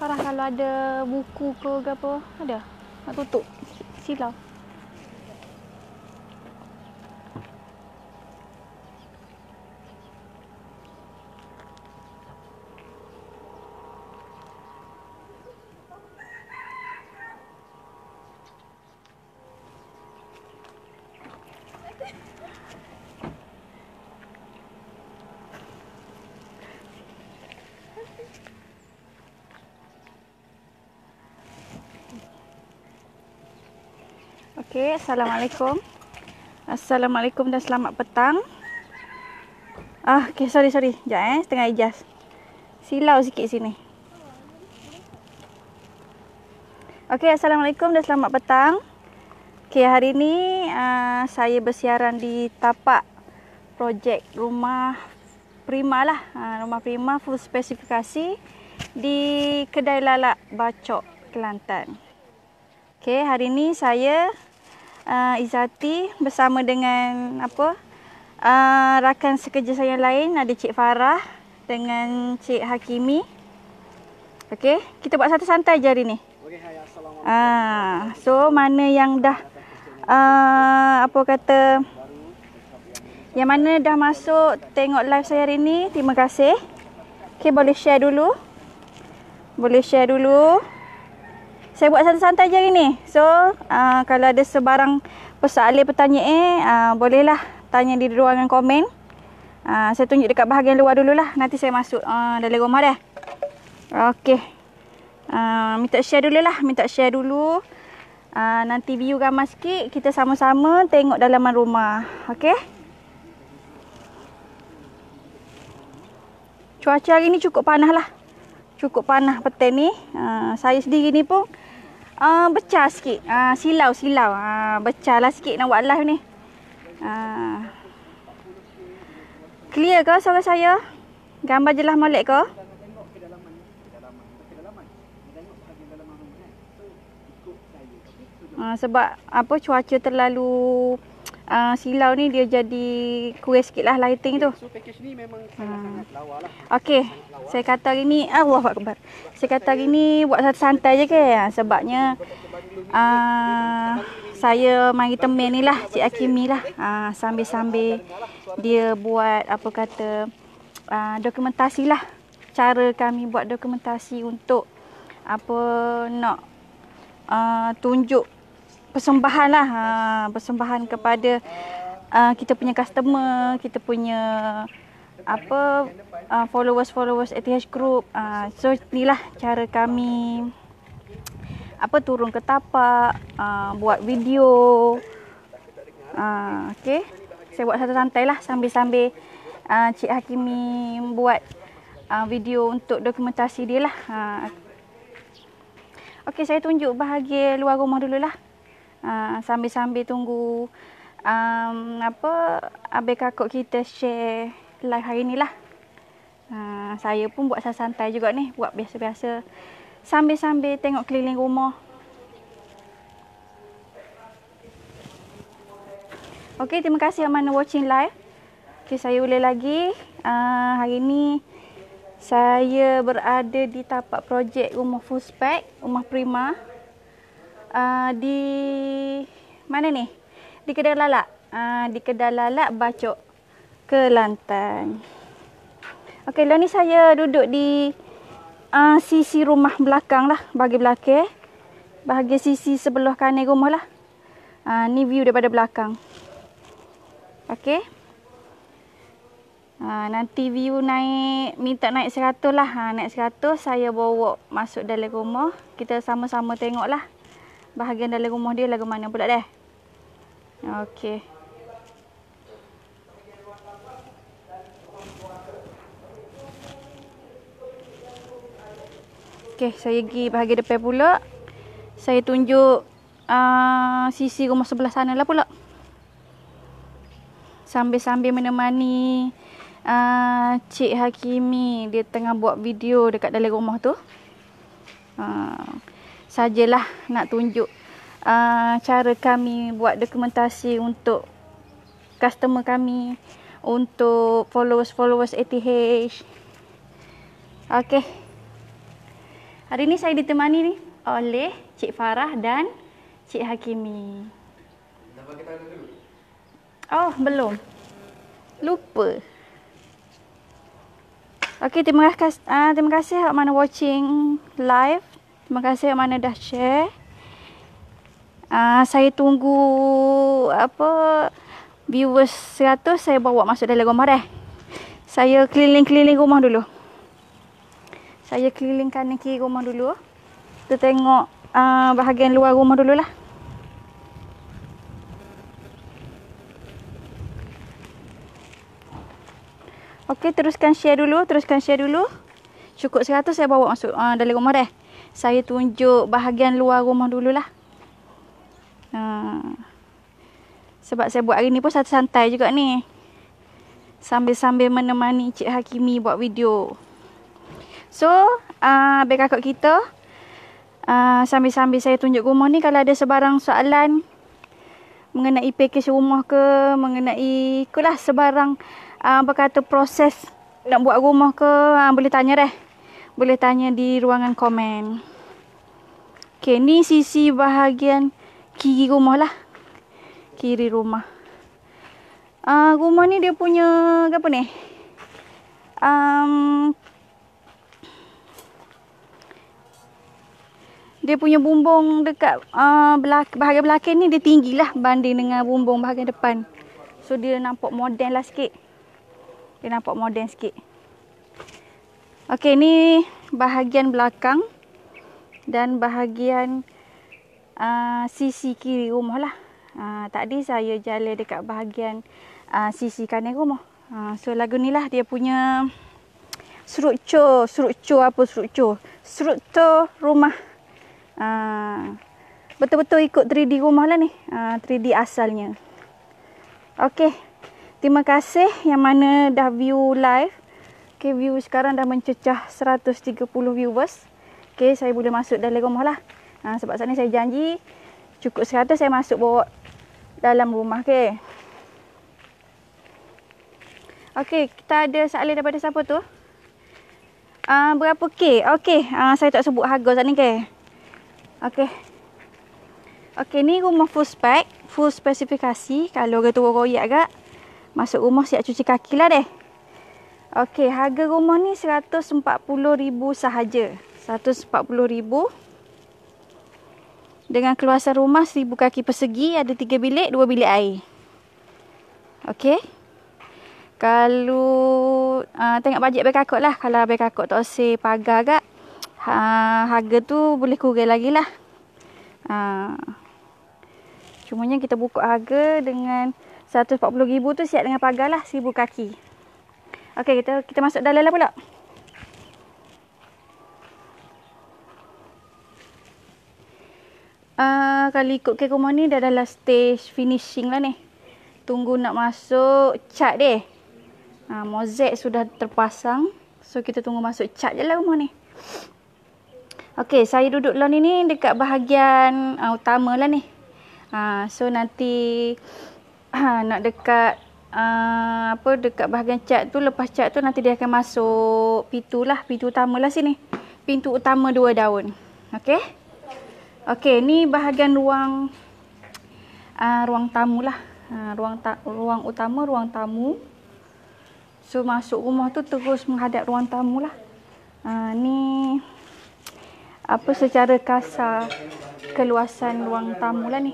Farah kalau ada buku ke, apa, ada? Nak tutup? Silau. Okey, assalamualaikum. Assalamualaikum dan selamat petang. Ah, okey, sorry sorry. Jap eh, tengah adjust. Silau sikit sini. Okey, assalamualaikum dan selamat petang. Okey, hari ini uh, ah, saya bersiaran di tapak projek rumah Prima lah. Uh, rumah Prima full spesifikasi di Kedai Lalak Bacok, Kelantan. Okey, hari ini saya uh, ah, Izati bersama dengan apa uh, rakan sekerja saya yang lain ada Cik Farah dengan Cik Hakimi. Okey, kita buat satu santai je hari ni. Okey, hai uh, so mana yang dah uh, apa kata yang mana dah masuk tengok live saya hari ni, terima kasih. Okey, boleh share dulu. Boleh share dulu. Boleh share dulu saya buat santai-santai je hari ni. So, uh, kalau ada sebarang persoalan pertanyaan, eh, uh, bolehlah tanya di ruangan komen. Uh, saya tunjuk dekat bahagian luar dulu lah. Nanti saya masuk uh, dalam rumah dah. Okay. Uh, minta share dulu lah. Minta share dulu. Uh, nanti view ramah sikit. Kita sama-sama tengok dalaman rumah. Okay. Cuaca hari ni cukup panah lah. Cukup panah petang ni. Uh, saya sendiri ni pun uh, ah, becah sikit. Uh, silau silau. Ah uh, becahlah sikit nak buat live ni. Uh, clear ke suara saya? Gambar jelas molek ke? Uh, sebab apa cuaca terlalu uh, silau ni dia jadi kurang sikit lah lighting tu. So package ni memang uh. sangat lawa lah. Okay. Saya kata hari ni, ah, Allah Akbar. Saya kata hari ni buat satu santai je ke. Sebabnya uh, saya mari temen ni lah, Cik Akimi lah. Sambil-sambil uh, dia buat apa kata uh, dokumentasi lah. Cara kami buat dokumentasi untuk apa nak uh, tunjuk persembahan lah ha, persembahan kepada uh, kita punya customer kita punya apa uh, followers followers ATH group uh, so inilah cara kami apa turun ke tapak uh, buat video uh, okay saya buat satu santai lah sambil sambil uh, Cik Hakimi buat uh, video untuk dokumentasi dia lah. Uh, ha. okay, saya tunjuk bahagian luar rumah dulu lah. Ah, sambil-sambil tunggu um, apa abai kakak kita share live hari ni lah. Uh, saya pun buat saya santai juga ni, buat biasa-biasa. Sambil-sambil tengok keliling rumah. Okey, terima kasih yang mana watching live. Okey, saya ulang lagi. Uh, hari ni saya berada di tapak projek rumah full spec, rumah prima. Ah, di mana ni? Di kedai lalak. Uh, di kedai lalak bacok Kelantan. Okey, lah ni saya duduk di uh, sisi rumah belakang lah. Bahagian belakang. Bahagian sisi sebelah kanan rumah lah. Uh, ni view daripada belakang. Okey. Ha, nanti view naik, minta naik 100 lah. Ha, naik 100, saya bawa masuk dalam rumah. Kita sama-sama tengok lah bahagian dalam rumah dia lagu mana pula dah. Okey. Okey, saya pergi bahagian depan pula. Saya tunjuk uh, sisi rumah sebelah sana lah pula. Sambil-sambil menemani uh, Cik Hakimi. Dia tengah buat video dekat dalam rumah tu. Uh, sajalah nak tunjuk uh, cara kami buat dokumentasi untuk customer kami untuk followers-followers ATH ok hari ni saya ditemani ni oleh Cik Farah dan Cik Hakimi oh belum lupa ok terima kasih uh, terima kasih yang mana watching live Terima kasih yang mana dah share. Uh, saya tunggu apa viewers 100 saya bawa masuk dalam rumah eh. dah. Saya keliling-keliling rumah dulu. Saya keliling kanan kiri rumah dulu. Kita tengok uh, bahagian luar rumah dulu lah. Okey, teruskan share dulu, teruskan share dulu. Cukup 100 saya bawa masuk uh, dalam rumah eh. dah saya tunjuk bahagian luar rumah dululah. Ha. Sebab saya buat hari ni pun santai-santai juga ni. Sambil-sambil menemani Cik Hakimi buat video. So, uh, ah, abis kakak kita. Uh, sambil-sambil saya tunjuk rumah ni. Kalau ada sebarang soalan. Mengenai pakej rumah ke. Mengenai ikulah sebarang. Uh, ah, apa kata proses nak buat rumah ke. Uh, boleh tanya dah boleh tanya di ruangan komen. Okay, ni sisi bahagian kiri rumah lah. Kiri rumah. Uh, rumah ni dia punya apa ni? Um, dia punya bumbung dekat uh, belak bahagian belakang ni dia tinggi lah banding dengan bumbung bahagian depan. So dia nampak moden lah sikit. Dia nampak moden sikit. Okey, ni bahagian belakang dan bahagian uh, sisi kiri rumah lah. Uh, tadi saya jalan dekat bahagian uh, sisi kanan rumah. Uh, so lagu ni lah dia punya surut cu, surut cu apa surut cu. Surut tu rumah. Uh, betul-betul ikut 3D rumah lah ni. Uh, 3D asalnya. Okey. Terima kasih yang mana dah view live. Okay, view sekarang dah mencecah 130 viewers. Okay, saya boleh masuk dalam rumah lah. Ha, sebab saat ni saya janji cukup 100 saya masuk bawa dalam rumah. Okay. Okay, kita ada soalan daripada siapa tu? Uh, berapa K? Okay, uh, ah, saya tak sebut harga saat ni ke? Okay. Okay, ni rumah full spec. Full spesifikasi. Kalau orang tu royak agak. Masuk rumah siap cuci kaki lah deh. Okey, harga rumah ni RM140,000 sahaja. RM140,000. Dengan keluasan rumah 1,000 kaki persegi. Ada 3 bilik, 2 bilik air. Okey. Kalau uh, tengok bajet berkakut lah. Kalau berkakut tak usir pagar agak Uh, harga tu boleh kurang lagi lah. Uh, cumanya kita buka harga dengan RM140,000 tu siap dengan pagar lah. RM1,000 kaki. Okey, kita kita masuk dalam lah pula. Uh, ah, kalau ikut ke rumah ni dah dalam stage finishing lah ni. Tunggu nak masuk cat dia. Uh, ah, mozek sudah terpasang. So kita tunggu masuk cat je lah rumah ni. Okey, saya duduk lah ni ni dekat bahagian uh, utama lah ni. Uh, so nanti uh, nak dekat uh, apa dekat bahagian cat tu lepas cat tu nanti dia akan masuk pintu lah pintu utama lah sini pintu utama dua daun okey okey ni bahagian ruang uh, ruang tamu lah uh, ruang ta ruang utama ruang tamu so masuk rumah tu terus menghadap ruang tamu lah uh, ni apa secara kasar keluasan ruang tamu lah ni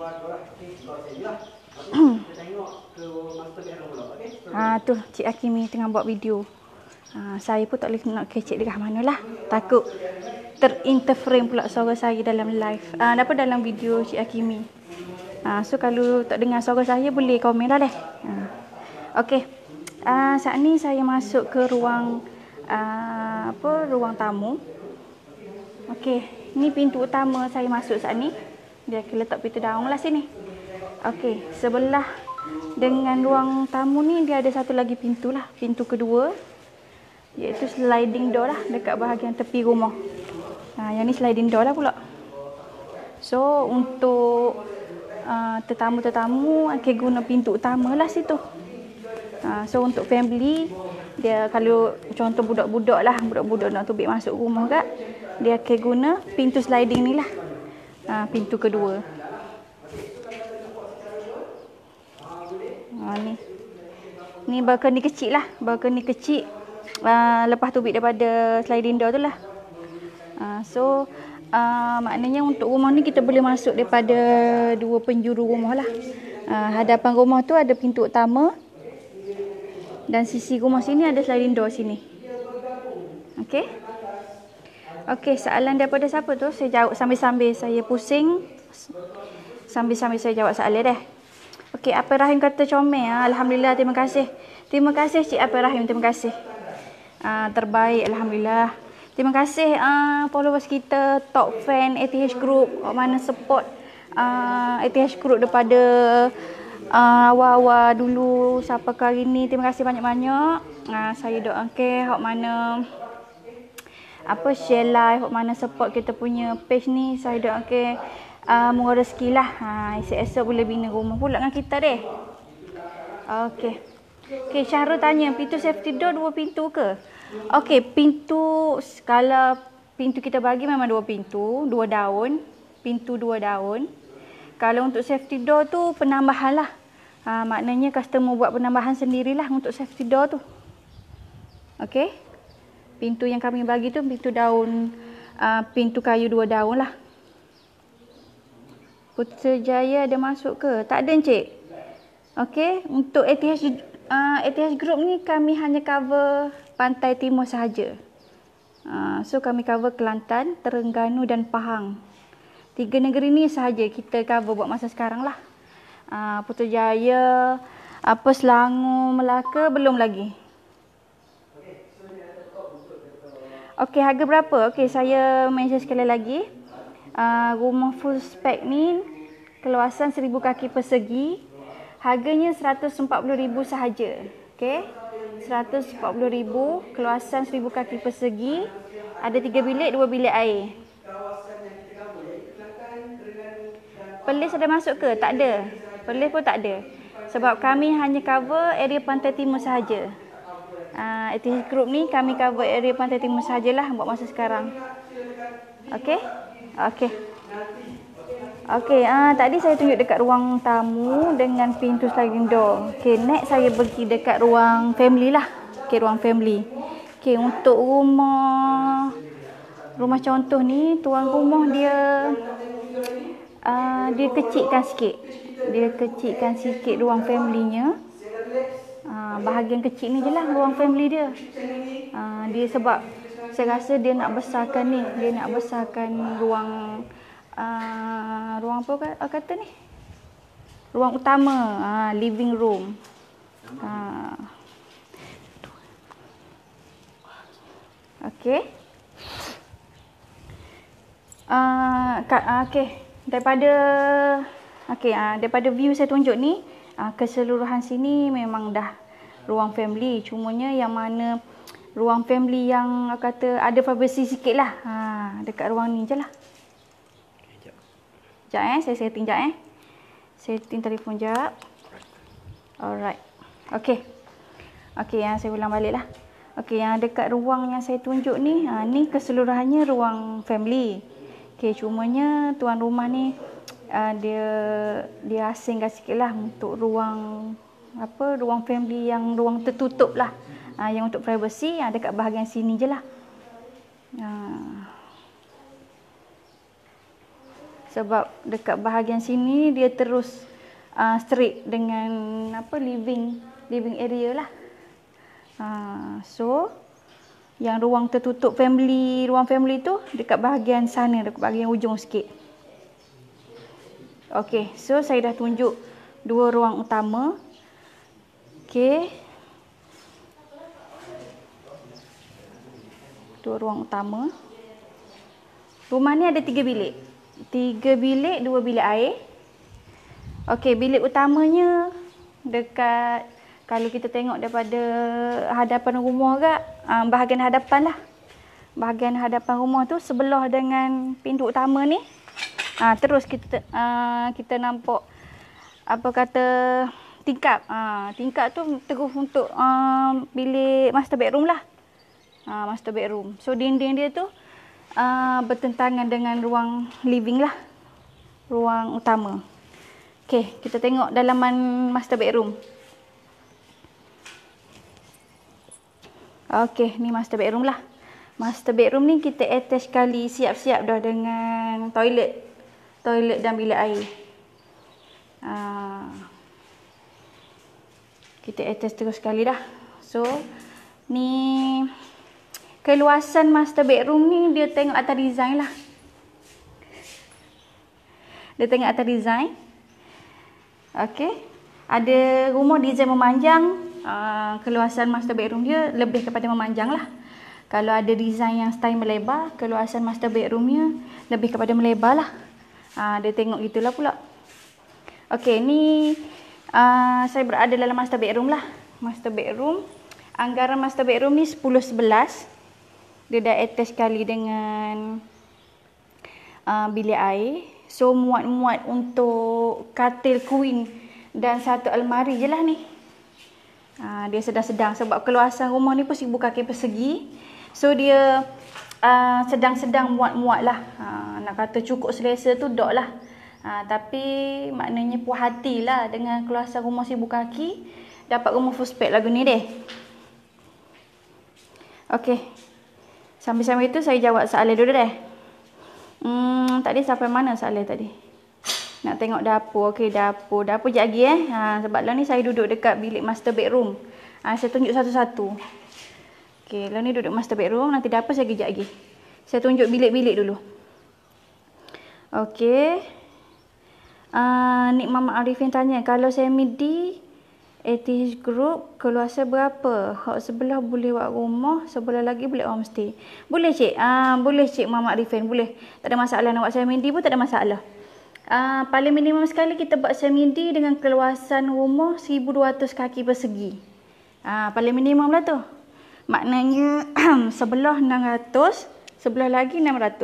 Ha, ah, tu Cik Hakimi tengah buat video. Ha, saya pun tak boleh nak kecek dekat mana lah. Takut terinterframe pula suara saya dalam live. Ha, apa dalam video Cik Hakimi. Ha, so kalau tak dengar suara saya boleh komen lah deh. Ha. Okey. Ha, saat ni saya masuk ke ruang ha, apa ruang tamu. Okey. Ni pintu utama saya masuk saat ni. Dia kena letak pintu daun lah sini. Okey. Sebelah dengan ruang tamu ni dia ada satu lagi pintu lah pintu kedua iaitu sliding door lah dekat bahagian tepi rumah ha, yang ni sliding door lah pula so untuk uh, tetamu-tetamu akan guna pintu utama lah situ ha, so untuk family dia kalau contoh budak-budak lah budak-budak nak tubik masuk rumah kat dia akan guna pintu sliding ni lah ha, pintu kedua ni ni balcony kecil lah ni kecil uh, lepas tubik daripada sliding door tu lah uh, so uh, maknanya untuk rumah ni kita boleh masuk daripada dua penjuru rumah lah uh, hadapan rumah tu ada pintu utama dan sisi rumah sini ada sliding door sini Okay. Okay. soalan daripada siapa tu saya jawab sambil-sambil saya pusing sambil-sambil saya jawab soalan dah eh. Okey, apa Rahim kata comel. Ah, alhamdulillah, terima kasih. Terima kasih Cik Apa Rahim, terima kasih. Uh, terbaik, alhamdulillah. Terima kasih uh, followers kita, top fan ATH Group, mana support uh, ATH Group daripada awal-awal dulu sampai ke hari ni. Terima kasih banyak-banyak. Uh, saya doa okay, hok mana apa share live, hok mana support kita punya page ni. Saya doa okay uh, ah, murah rezeki lah. Ha, esok-esok boleh bina rumah pula dengan kita deh. Okey. Okey, Syahrul tanya, pintu safety door dua pintu ke? Okey, pintu skala pintu kita bagi memang dua pintu, dua daun. Pintu dua daun. Kalau untuk safety door tu penambahan lah. Ha, maknanya customer buat penambahan sendirilah untuk safety door tu. Okey. Pintu yang kami bagi tu pintu daun, uh, pintu kayu dua daun lah. Putrajaya ada masuk ke? Tak ada Encik? Okey, untuk ATH uh, ATH Group ni kami hanya cover pantai timur sahaja. Uh, so kami cover Kelantan, Terengganu dan Pahang. Tiga negeri ni sahaja kita cover buat masa sekarang lah. Uh, Putrajaya, apa Selangor, Melaka belum lagi. Okey, harga berapa? Okey, saya mention sekali lagi uh, rumah full spec ni keluasan 1000 kaki persegi harganya 140000 sahaja okey 140000 keluasan 1000 kaki persegi ada 3 bilik 2 bilik air Perlis ada masuk ke? Tak ada. Perlis pun tak ada. Sebab kami hanya cover area pantai timur sahaja. Uh, ah, ATH Group ni kami cover area pantai timur sahajalah buat masa sekarang. Okay. Okey. Okey, ah tadi saya tunjuk dekat ruang tamu dengan pintu sliding door. Okey, next saya pergi dekat ruang family lah. Okey, ruang family. Okey, untuk rumah rumah contoh ni tuan rumah dia uh, dia kecilkan sikit. Dia kecilkan sikit ruang familynya nya Uh, bahagian kecil ni je lah ruang family dia. Uh, dia sebab saya rasa dia nak besarkan ni dia nak besarkan ruang uh, ruang apa kata, kata ni ruang utama uh, living room uh. Okey. Ah uh, uh, okey daripada okey uh, daripada view saya tunjuk ni uh, keseluruhan sini memang dah ruang family cumanya yang mana ruang family yang kata ada privacy sikit lah. Ha, dekat ruang ni je lah. Sekejap eh, saya setting sekejap eh. Setting telefon sekejap. Alright. Okay. Okay, yang saya ulang balik lah. Okay, yang dekat ruang yang saya tunjuk ni, ha, ni keseluruhannya ruang family. Okay, cumanya tuan rumah ni uh, dia dia asingkan sikit lah untuk ruang apa ruang family yang ruang tertutup lah ha, yang untuk privacy ha, dekat bahagian sini je lah ha. sebab dekat bahagian sini dia terus uh, straight dengan apa living living area lah ha. so yang ruang tertutup family ruang family tu dekat bahagian sana dekat bahagian ujung sikit Okey, so saya dah tunjuk dua ruang utama. Okey. tu ruang utama. Rumah ni ada tiga bilik. Tiga bilik, dua bilik air. Okey, bilik utamanya dekat kalau kita tengok daripada hadapan rumah agak, ah, bahagian hadapan lah. Bahagian hadapan rumah tu sebelah dengan pintu utama ni. Ha, terus kita ha, kita nampak apa kata tingkap. Ha, tingkap tu terus untuk ha, bilik master bedroom lah uh, master bedroom. So dinding dia tu uh, bertentangan dengan ruang living lah. Ruang utama. Okay, kita tengok dalaman master bedroom. Okay, ni master bedroom lah. Master bedroom ni kita attach kali siap-siap dah dengan toilet. Toilet dan bilik air. Uh, kita attach terus sekali dah. So, ni keluasan master bedroom ni dia tengok atas design lah. Dia tengok atas design. Okay. Ada rumah design memanjang. Uh, keluasan master bedroom dia lebih kepada memanjang lah. Kalau ada design yang style melebar, keluasan master bedroomnya lebih kepada melebar lah. Uh, dia tengok itulah pula. Okay, ni uh, saya berada dalam master bedroom lah. Master bedroom. Anggaran master bedroom ni 10-11 dia dah attach sekali dengan uh, bilik air so muat-muat untuk katil queen dan satu almari je lah ni uh, dia sedang-sedang sebab keluasan rumah ni pun sibuk kaki persegi so dia uh, sedang-sedang uh, muat-muat lah uh, nak kata cukup selesa tu dok lah uh, tapi maknanya puas hati lah dengan keluasan rumah sibuk kaki dapat rumah full spec lagu ni deh Okay, Sambil-sambil itu saya jawab soalan dulu deh. Hmm, tadi sampai mana soalan tadi? Nak tengok dapur. Okey, dapur. Dapur je lagi eh. Ha, sebab lah ni saya duduk dekat bilik master bedroom. Ha, saya tunjuk satu-satu. Okey, lah ni duduk master bedroom. Nanti dapur saya kejap lagi. Saya tunjuk bilik-bilik dulu. Okey. Uh, Nik Mama Arifin tanya, kalau saya midi... ATH Group keluasa berapa? Hak sebelah boleh buat rumah, sebelah lagi boleh homestay. Boleh cik. Ah boleh cik Muhammad Rifan, boleh. Tak ada masalah nak buat semi pun tak ada masalah. Uh, paling minimum sekali kita buat semi dengan keluasan rumah 1200 kaki persegi. Ah paling minimum lah tu. Maknanya sebelah 600, sebelah lagi 600. Ah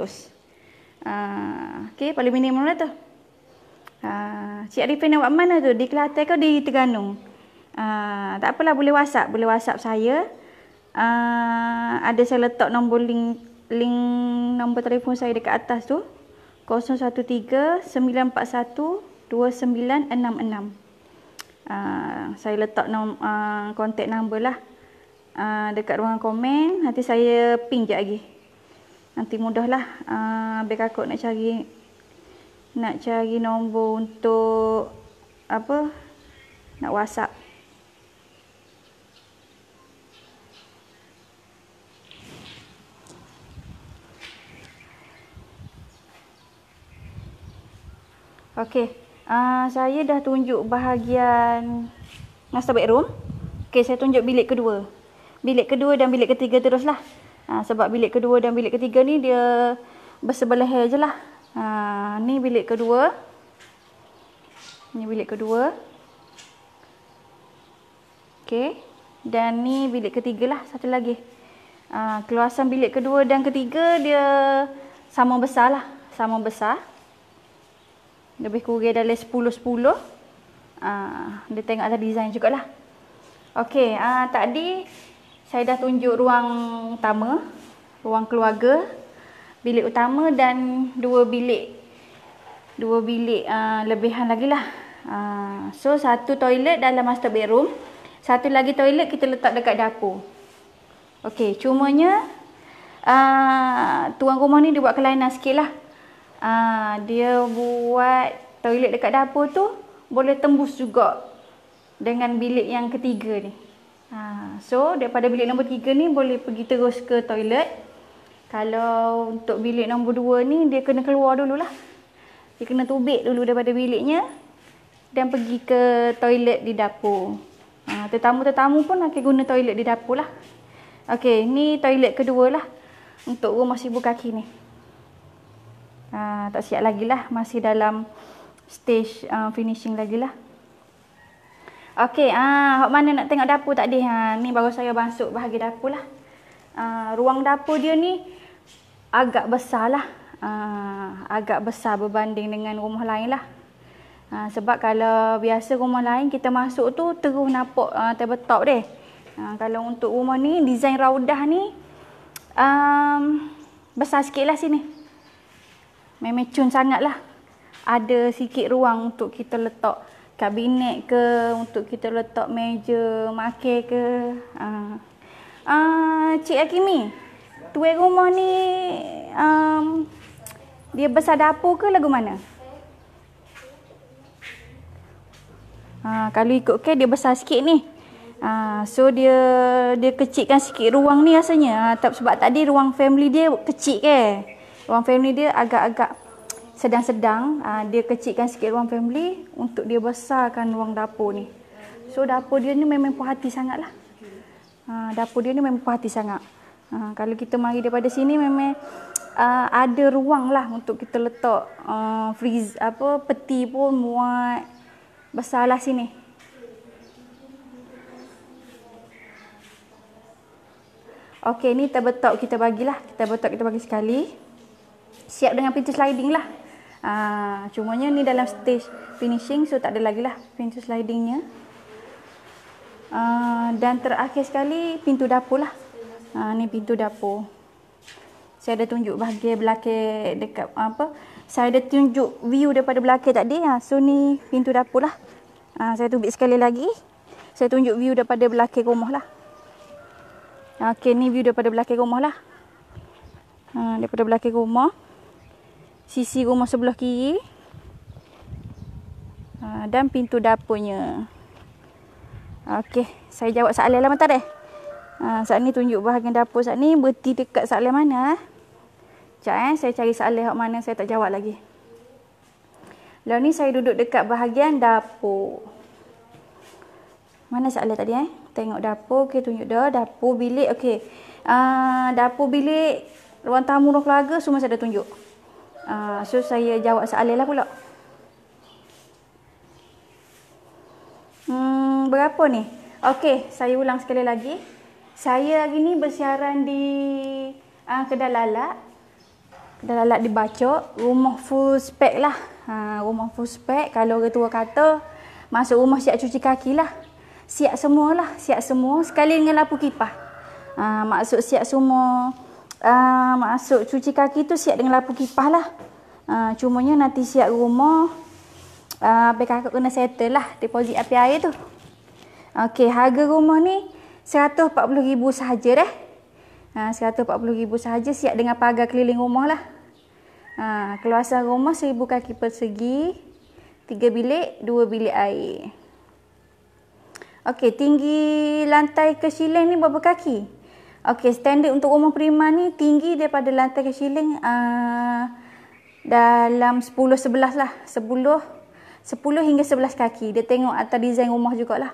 uh, paling minimum lah tu. Ah Cik Arifin nak buat mana tu? Di Kelantan ke di Terengganu? Ah, tak apalah boleh WhatsApp, boleh WhatsApp saya. Uh, ada saya letak nombor link link nombor telefon saya dekat atas tu. 013 941 2966. Ah uh, saya letak nom uh, contact number lah. Uh, dekat ruang komen nanti saya ping je lagi nanti mudahlah a uh, bek aku nak cari nak cari nombor untuk apa nak WhatsApp Okey. Uh, saya dah tunjuk bahagian master bedroom. Okey, saya tunjuk bilik kedua. Bilik kedua dan bilik ketiga teruslah. Ha, sebab bilik kedua dan bilik ketiga ni dia bersebelah je lah. Ha, ni bilik kedua. Ni bilik kedua. Okey. Dan ni bilik ketiga lah satu lagi. Ha, keluasan bilik kedua dan ketiga dia sama besar lah. Sama besar lebih kurang dalam 10 10 uh, dia tengok ada design jugalah okey uh, tadi saya dah tunjuk ruang utama ruang keluarga bilik utama dan dua bilik dua bilik uh, lebihan lagi lah uh, so satu toilet dalam master bedroom satu lagi toilet kita letak dekat dapur Okey, cumanya uh, tuan rumah ni dia buat kelainan sikit lah Ah, dia buat toilet dekat dapur tu boleh tembus juga dengan bilik yang ketiga ni. Ah, so daripada bilik nombor tiga ni boleh pergi terus ke toilet. Kalau untuk bilik nombor dua ni dia kena keluar dulu lah. Dia kena tubik dulu daripada biliknya dan pergi ke toilet di dapur. Ha, tetamu-tetamu pun akan guna toilet di dapur lah. Okay, ni toilet kedua lah untuk rumah sibuk kaki ni. Ah, tak siap lagi lah. Masih dalam stage uh, finishing lagi lah. Okey, ah, mana nak tengok dapur tadi? Ha, ni baru saya masuk bahagian dapur lah. Uh, ruang dapur dia ni agak besar lah. Uh, agak besar berbanding dengan rumah lain lah. Uh, sebab kalau biasa rumah lain kita masuk tu terus nampak uh, table top deh. Uh, kalau untuk rumah ni, design raudah ni um, besar sikit lah sini memecun sangat lah. Ada sikit ruang untuk kita letak kabinet ke, untuk kita letak meja makir ke. Uh. Uh, Cik Hakimi, tuan rumah ni um, dia besar dapur ke lagu mana? Uh, kalau ikut ke dia besar sikit ni. Uh, so dia dia kecilkan sikit ruang ni rasanya. Uh, sebab tadi ruang family dia kecil ke. Eh? ruang family dia agak-agak sedang-sedang uh, dia kecilkan sikit ruang family untuk dia besarkan ruang dapur ni so dapur dia ni memang puas hati sangat lah uh, ah, dapur dia ni memang puas hati sangat uh, kalau kita mari daripada sini memang uh, ada ruang lah untuk kita letak uh, freeze apa peti pun muat besarlah sini Okey ni terbetok kita bagilah. Kita betok kita bagi sekali siap dengan pintu sliding lah. Uh, cumanya ni dalam stage finishing so tak ada lagi lah pintu slidingnya. Uh, dan terakhir sekali pintu dapur lah. Uh, ni pintu dapur. Saya ada tunjuk bahagian belakang dekat apa. Saya ada tunjuk view daripada belakang tadi. Ha. So ni pintu dapur lah. Ha, saya tubik sekali lagi. Saya tunjuk view daripada belakang rumah lah. Okay ni view daripada belakang rumah lah. Ha, daripada belakang rumah sisi rumah sebelah kiri ha, dan pintu dapurnya Okey, saya jawab soalan lah mentah deh ha, saat ni tunjuk bahagian dapur saat ni berhenti dekat soalan mana ah? sekejap eh, saya cari soalan yang mana saya tak jawab lagi lalu ni saya duduk dekat bahagian dapur mana soalan tadi eh tengok dapur, okay, tunjuk dah dapur bilik, okey. Uh, dapur bilik ruang tamu, ruang keluarga semua saya dah tunjuk Uh, so saya jawab soalan lah pula. Hmm, berapa ni? Okey, saya ulang sekali lagi. Saya hari ni bersiaran di uh, ah, Kedai Lalat. Kedai Lalat di Rumah full spek lah. Uh, rumah full spek. Kalau orang tua kata, masuk rumah siap cuci kaki lah. Siap semua lah. Siap semua. Sekali dengan lapu kipas. Uh, maksud siap semua uh, maksud cuci kaki tu siap dengan lapu kipas lah. Uh, cumanya nanti siap rumah. Habis uh, kakak kena settle lah deposit api air tu. Okey, harga rumah ni RM140,000 sahaja dah. Uh, RM140,000 sahaja siap dengan pagar keliling rumah lah. Uh, ah, keluasan rumah 1000 kaki persegi. Tiga bilik, dua bilik air. Okey, tinggi lantai ke siling ni berapa kaki? Okey, standard untuk rumah prima ni tinggi daripada lantai ke siling uh, ah, dalam 10 11 lah. 10 10 hingga 11 kaki. Dia tengok atas design rumah jugaklah.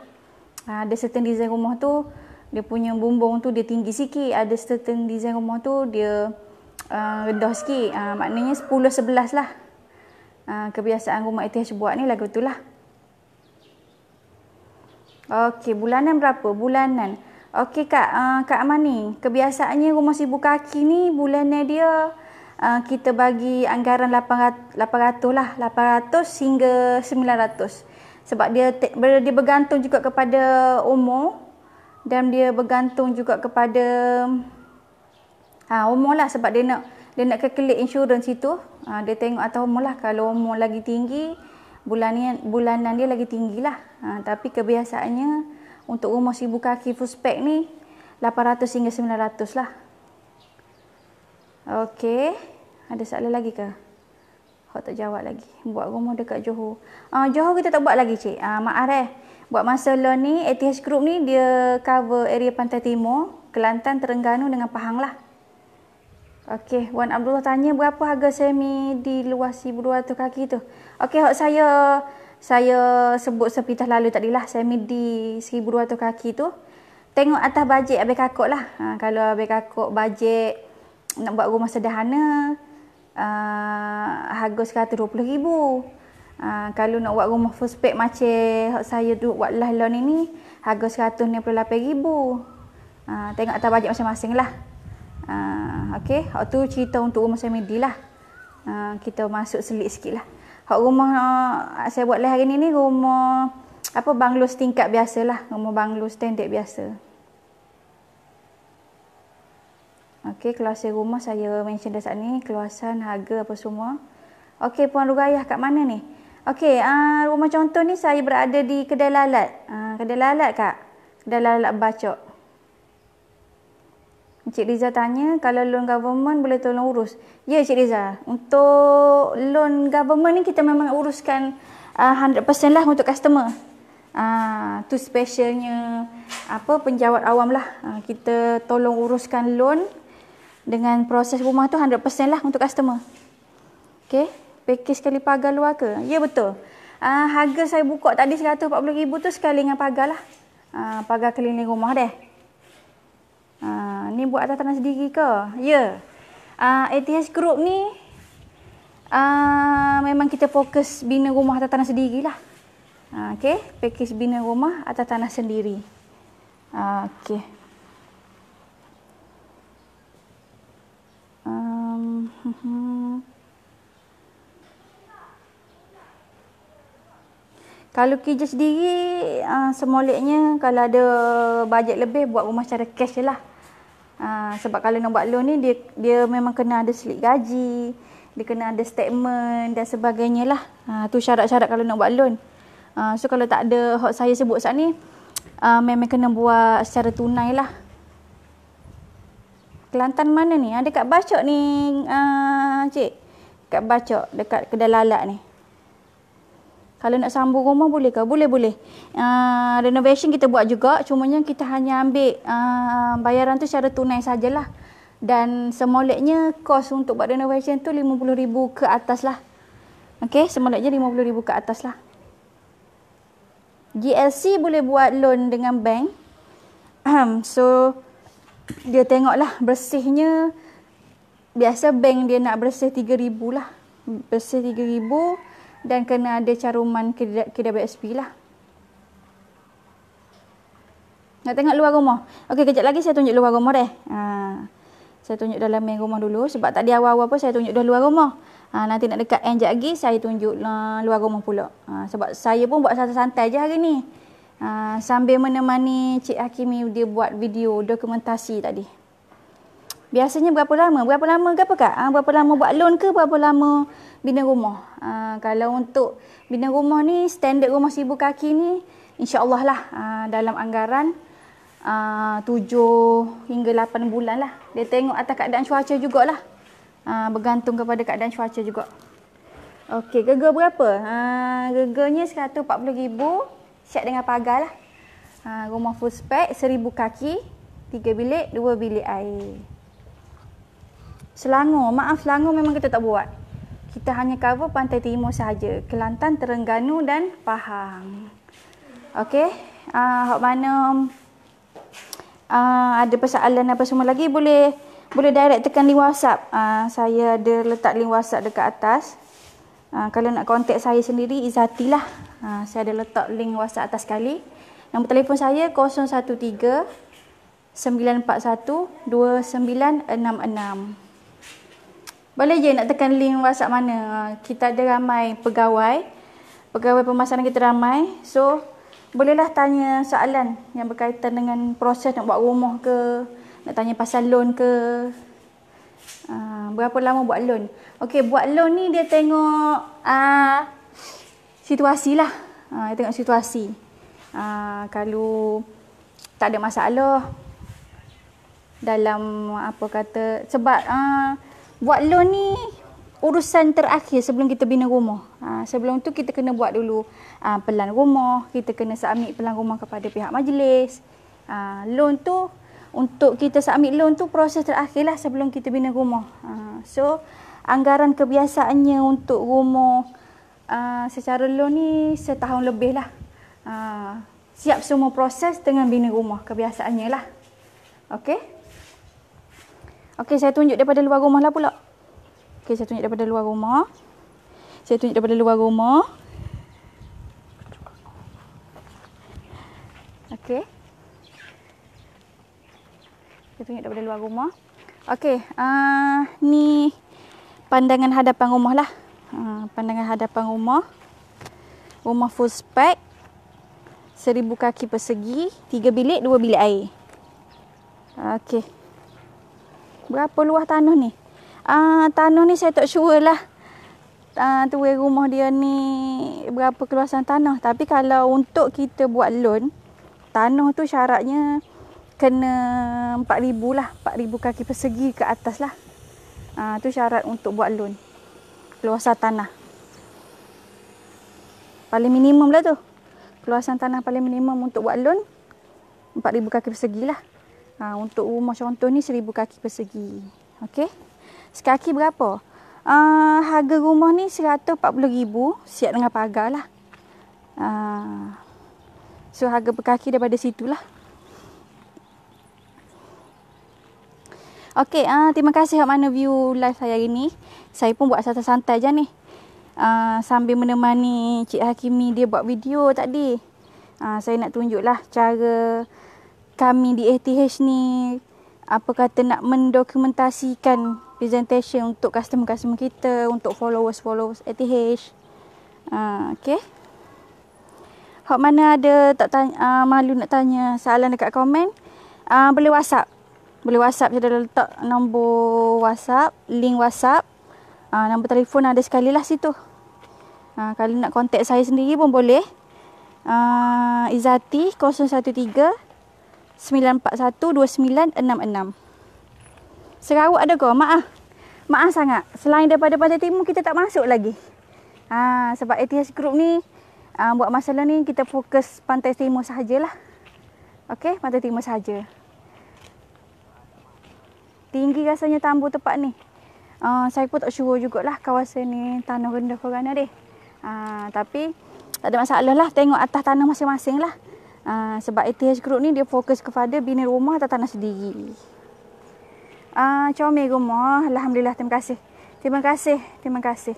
Uh, ah, ada certain design rumah tu dia punya bumbung tu dia tinggi sikit, ada certain design rumah tu dia uh, ah, rendah sikit. Uh, maknanya 10 11 lah. Uh, kebiasaan rumah ITH buat ni lagu tu lah. Okey, bulanan berapa? Bulanan. Okey Kak, uh, Kak Amani, kebiasaannya rumah sibu kaki ni bulan dia uh, kita bagi anggaran 800, 800 lah, 800 hingga 900. Sebab dia ber, dia bergantung juga kepada umur dan dia bergantung juga kepada ha, umur lah sebab dia nak dia nak calculate insurans itu. Ha, dia tengok atau umur lah kalau umur lagi tinggi bulan ni, bulanan dia lagi tinggi lah. Ha, tapi kebiasaannya untuk rumah seribu kaki full spec ni 800 hingga 900 lah ok ada soalan lagi ke awak tak jawab lagi buat rumah dekat Johor uh, Johor kita tak buat lagi cik uh, ah, maaf eh buat masa loan ni ATH Group ni dia cover area Pantai Timur Kelantan, Terengganu dengan Pahang lah Okey, Wan Abdullah tanya berapa harga semi di luas 1200 kaki tu. Okey, hok saya saya sebut sepintas lalu tadi lah saya midi 1200 kaki tu tengok atas bajet abis kakuk lah ha, kalau abis kakuk bajet nak buat rumah sederhana uh, harga sekata RM20,000 uh, kalau nak buat rumah full spec macam saya duduk buat lah lah ni ni harga RM168,000 uh, ha, tengok atas bajet masing-masing lah uh, ha, ok, waktu cerita untuk rumah saya midi lah uh, kita masuk selit sikit lah Hak rumah ah, saya buat live hari ni ni rumah apa banglo biasa lah, rumah banglo standard biasa. Okey, keluasan rumah saya mention dah saat ni, keluasan harga apa semua. Okey, puan Rugayah kat mana ni? Okey, uh, rumah contoh ni saya berada di kedai lalat. Uh, kedai lalat kak. Kedai lalat bacok. Cik Riza tanya kalau loan government boleh tolong urus. Ya Cik Riza, untuk loan government ni kita memang uruskan uh, ah, 100% lah untuk customer. Ah uh, tu specialnya apa penjawat awam lah. Uh, kita tolong uruskan loan dengan proses rumah tu 100% lah untuk customer. Okey, pakej sekali pagar luar ke? Ya betul. Uh, harga saya buka tadi 140,000 tu sekali dengan pagar lah. Uh, pagar keliling rumah deh. Ha, ni buat atas tanah sendiri ke? Ya. Yeah. Ha, ATH Group ni uh, memang kita fokus bina rumah atas tanah sendiri lah. Ha, okay. Package bina rumah atas tanah sendiri. Ha, okay. Um, hmm, hmm. Kalau kerja sendiri, uh, semoliknya kalau ada bajet lebih, buat rumah secara cash je lah. Uh, sebab kalau nak buat loan ni, dia, dia memang kena ada slip gaji, dia kena ada statement dan sebagainya lah. Itu ah, uh, syarat-syarat kalau nak buat loan. Uh, so kalau tak ada hot saya sebut saat ni, uh, memang kena buat secara tunai lah. Kelantan mana ni? Ada kat Bacok ni, uh, cik. Kat Bacok, dekat Kedai Lalak ni. Kalau nak sambung rumah boleh ke? Boleh, boleh. Uh, renovation kita buat juga. Cuma yang kita hanya ambil uh, bayaran tu secara tunai sajalah. Dan semoleknya kos untuk buat renovation tu RM50,000 ke atas lah. Okay, semoleknya RM50,000 ke atas lah. GLC boleh buat loan dengan bank. so, dia tengoklah bersihnya. Biasa bank dia nak bersih RM3,000 lah. Bersih RM3,000 dan kena ada caruman KWSP lah. Nak tengok luar rumah? Okey, kejap lagi saya tunjuk luar rumah deh. Ha. Saya tunjuk dalam main rumah dulu sebab tadi awal-awal pun saya tunjuk dah luar rumah. Ha, nanti nak dekat end jap lagi saya tunjuk uh, luar rumah pula. Ha, sebab saya pun buat santai-santai je hari ni. Ha, sambil menemani Cik Hakimi dia buat video dokumentasi tadi. Biasanya berapa lama? Berapa lama ke apa kak? Ha, berapa lama buat loan ke berapa lama bina rumah? Ha, kalau untuk bina rumah ni, standard rumah seribu kaki ni insyaAllah lah ha, dalam anggaran tujuh hingga lapan bulan lah. Dia tengok atas keadaan cuaca jugalah. Ha, bergantung kepada keadaan cuaca juga. Okey, gegar berapa? Ha, gegarnya RM140,000. Siap dengan pagar lah. Ha, rumah full spec, seribu kaki, tiga bilik, dua bilik air. Selangor, maaf Selangor memang kita tak buat. Kita hanya cover pantai timur sahaja. Kelantan, Terengganu dan Pahang. Okey. Uh, hak mana uh, ada persoalan apa semua lagi boleh boleh direct tekan link WhatsApp. Uh, saya ada letak link WhatsApp dekat atas. Uh, kalau nak kontak saya sendiri, Izati lah. Uh, saya ada letak link WhatsApp atas sekali. Nombor telefon saya 013 941 2966. Boleh je nak tekan link WhatsApp mana. Kita ada ramai pegawai. Pegawai pemasaran kita ramai. So, bolehlah tanya soalan yang berkaitan dengan proses nak buat rumah ke. Nak tanya pasal loan ke. Uh, berapa lama buat loan. Okey buat loan ni dia tengok uh, situasi lah. Uh, dia tengok situasi. Uh, kalau tak ada masalah dalam apa kata sebab uh, buat loan ni urusan terakhir sebelum kita bina rumah. Ha, sebelum tu kita kena buat dulu ha, pelan rumah, kita kena submit pelan rumah kepada pihak majlis. Ha, loan tu untuk kita submit loan tu proses terakhir lah sebelum kita bina rumah. Ha, so anggaran kebiasaannya untuk rumah ha, secara loan ni setahun lebih lah. Ha, siap semua proses dengan bina rumah kebiasaannya lah. Okay. Okey, saya tunjuk daripada luar rumah lah pula. Okey, saya tunjuk daripada luar rumah. Saya tunjuk daripada luar rumah. Okey. Saya tunjuk daripada luar rumah. Okey, uh, ni pandangan hadapan rumah lah. Uh, pandangan hadapan rumah. Rumah full spec. Seribu kaki persegi. Tiga bilik, dua bilik air. Okey berapa luas tanah ni? Uh, tanah ni saya tak sure lah. Uh, ah, tuai rumah dia ni berapa keluasan tanah. Tapi kalau untuk kita buat loan, tanah tu syaratnya kena 4,000 lah. 4,000 kaki persegi ke atas lah. Uh, tu syarat untuk buat loan. Keluasan tanah. Paling minimum lah tu. Keluasan tanah paling minimum untuk buat loan, 4,000 kaki persegi lah. Ha, untuk rumah contoh ni seribu kaki persegi. Okey. Sekaki berapa? Ha, harga rumah ni RM140,000. Siap dengan pagar lah. Ha, so harga per kaki daripada situ lah. Okey. Ha, terima kasih kat mana view live saya hari ni. Saya pun buat santai-santai je ni. Ha, sambil menemani Cik Hakimi dia buat video tadi. Ha, saya nak tunjuklah cara kami di ATH ni apa kata nak mendokumentasikan presentation untuk customer-customer kita, untuk followers-followers ATH. Uh, ah, okay. Hak mana ada tak tanya, uh, malu nak tanya soalan dekat komen, uh, boleh WhatsApp. Boleh WhatsApp, saya dah letak nombor WhatsApp, link WhatsApp. Uh, nombor telefon ada sekali lah situ. Uh, kalau nak kontak saya sendiri pun boleh. Uh, Izati 013 94129662966. Sarawak ada ke? Maaf. Maaf sangat. Selain daripada Pantai Timur, kita tak masuk lagi. Ha, sebab ATS Group ni, ha, buat masalah ni, kita fokus Pantai Timur sahajalah. Okey, Pantai Timur saja. Tinggi rasanya tambu tempat ni. Ha, saya pun tak sure jugalah kawasan ni tanah rendah ke mana deh. Ha, tapi, tak ada masalah lah. Tengok atas tanah masing-masing lah. Uh, sebab ATH Group ni dia fokus kepada bina rumah atau tanah sendiri. Uh, comel rumah. Alhamdulillah. Terima kasih. Terima kasih. Terima kasih.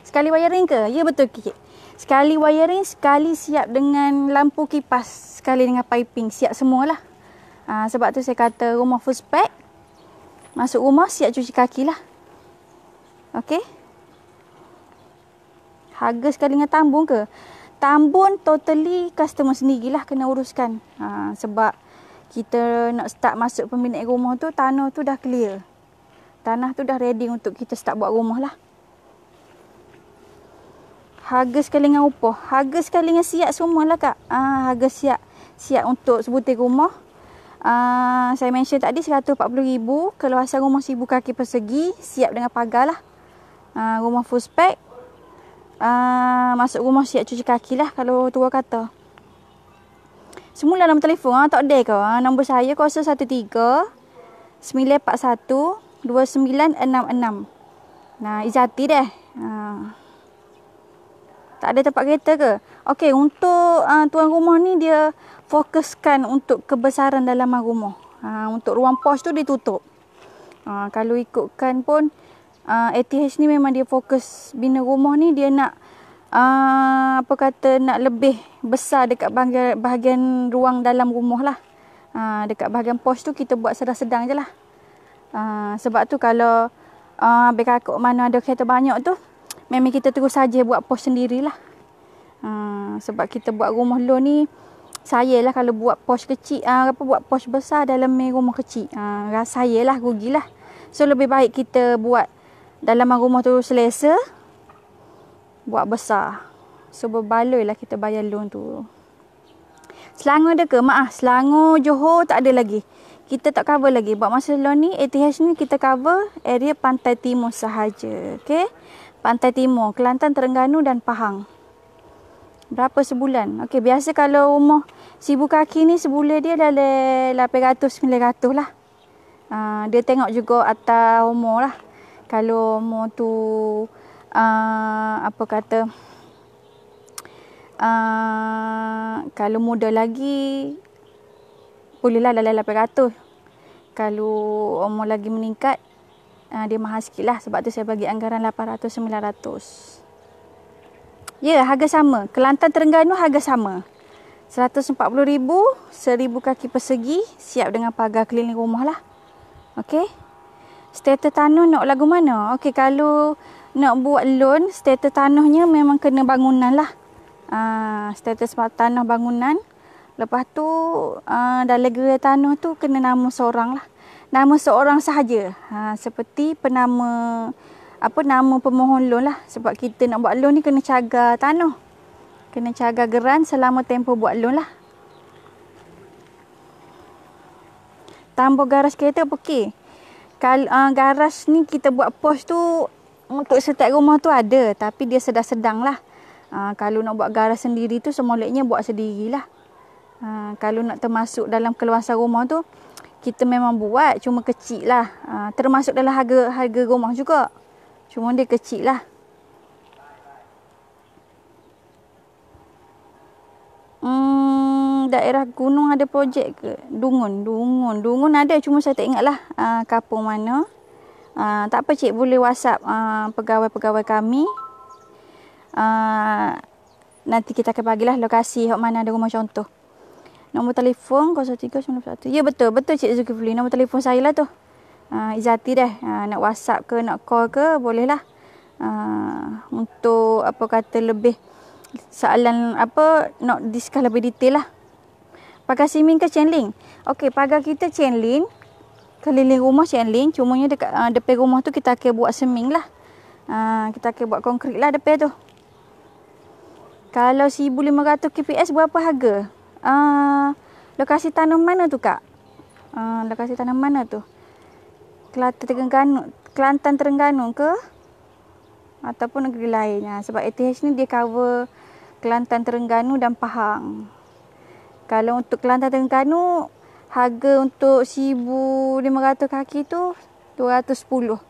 Sekali wiring ke? Ya betul Kikik. Sekali wiring, sekali siap dengan lampu kipas. Sekali dengan piping. Siap semualah. Uh, sebab tu saya kata rumah full spec. Masuk rumah siap cuci kaki lah. Okay. Harga sekali dengan tambung ke? tambun totally customer sendiri lah kena uruskan. Ha, sebab kita nak start masuk pemilik rumah tu, tanah tu dah clear. Tanah tu dah ready untuk kita start buat rumah lah. Harga sekali dengan upah. Harga sekali dengan siap semua lah kak. Ha, harga siap. Siap untuk sebutir rumah. Ha, saya mention tadi RM140,000. Keluasan rumah 1000 kaki persegi. Siap dengan pagar lah. Ha, rumah full spec uh, masuk rumah siap cuci kaki lah kalau tua kata. Semula nombor telefon ha, tak ada ke? Ha? Nombor saya 013 941 2966. Nah, Izati deh. Ha. Tak ada tempat kereta ke? Okey, untuk uh, tuan rumah ni dia fokuskan untuk kebesaran dalam rumah. Ha, untuk ruang pos tu ditutup. Ha, kalau ikutkan pun, ATH uh, ni memang dia fokus bina rumah ni dia nak uh, apa kata nak lebih besar dekat bahagian, bahagian ruang dalam rumah lah. Uh, dekat bahagian pos tu kita buat sedang sedang je lah. Uh, sebab tu kalau uh, ambil kakak mana ada kereta banyak tu memang kita terus saja buat pos sendirilah. Uh, sebab kita buat rumah lo ni saya lah kalau buat pos kecil uh, apa buat pos besar dalam rumah kecil. Uh, saya lah rugilah. So lebih baik kita buat dalam rumah tu selesa buat besar so berbaloi lah kita bayar loan tu Selangor ada ke? Maaf, Selangor, Johor tak ada lagi. Kita tak cover lagi. Buat masa loan ni, ATH ni kita cover area Pantai Timur sahaja. Okay? Pantai Timur, Kelantan, Terengganu dan Pahang. Berapa sebulan? Okay, biasa kalau rumah sibuk kaki ni sebulan dia dah dalam 800-900 lah. Uh, dia tengok juga atas rumah lah kalau mau tu uh, apa kata uh, kalau muda lagi bolehlah lalai 800 kalau umur lagi meningkat uh, dia mahal sikit lah sebab tu saya bagi anggaran 800-900 Ya, harga sama. Kelantan Terengganu harga sama. RM140,000, 1,000 kaki persegi, siap dengan pagar keliling rumah lah. Okey status tanah nak lagu mana? Okey, kalau nak buat loan, status tanahnya memang kena bangunan lah. Uh, status tanah bangunan. Lepas tu, uh, dalam gerai tanah tu kena nama seorang lah. Nama seorang sahaja. Uh, seperti penama, apa nama pemohon loan lah. Sebab kita nak buat loan ni kena caga tanah. Kena caga geran selama tempoh buat loan lah. Tambah garas kereta pergi. Okay. Kalau uh, garas ni kita buat pos tu untuk setiap rumah tu ada tapi dia sedang-sedang lah uh, kalau nak buat garas sendiri tu semoleknya buat sendirilah uh, kalau nak termasuk dalam keluasan rumah tu kita memang buat cuma kecil lah uh, termasuk dalam harga harga rumah juga cuma dia kecil lah Hmm, daerah gunung ada projek ke? Dungun, Dungun, Dungun ada cuma saya tak ingatlah uh, ah, kapung mana. Uh, tak apa cik boleh WhatsApp uh, pegawai-pegawai kami. Uh, nanti kita akan bagilah lokasi hok mana ada rumah contoh. Nombor telefon 0391. Ya betul, betul cik Zulkifli. Nombor telefon saya lah tu. Uh, Izati dah uh, nak WhatsApp ke nak call ke boleh lah. Uh, untuk apa kata lebih soalan apa nak discuss lebih detail lah. Pagar siming ke chain Okey, pagar kita chain link. Keliling rumah chain link. Cumanya dekat uh, depan rumah tu kita akan buat seming lah. Uh, kita akan buat konkrit lah depan tu. Kalau 1500 kps berapa harga? Uh, lokasi tanam mana tu kak? Uh, lokasi tanam mana tu? Kelantan Terengganu, Kelantan Terengganu ke? Ataupun negeri lainnya. Sebab ATH ni dia cover Kelantan Terengganu dan Pahang. Kalau untuk Kelantan Terengganu, harga untuk 1,500 kaki tu 210.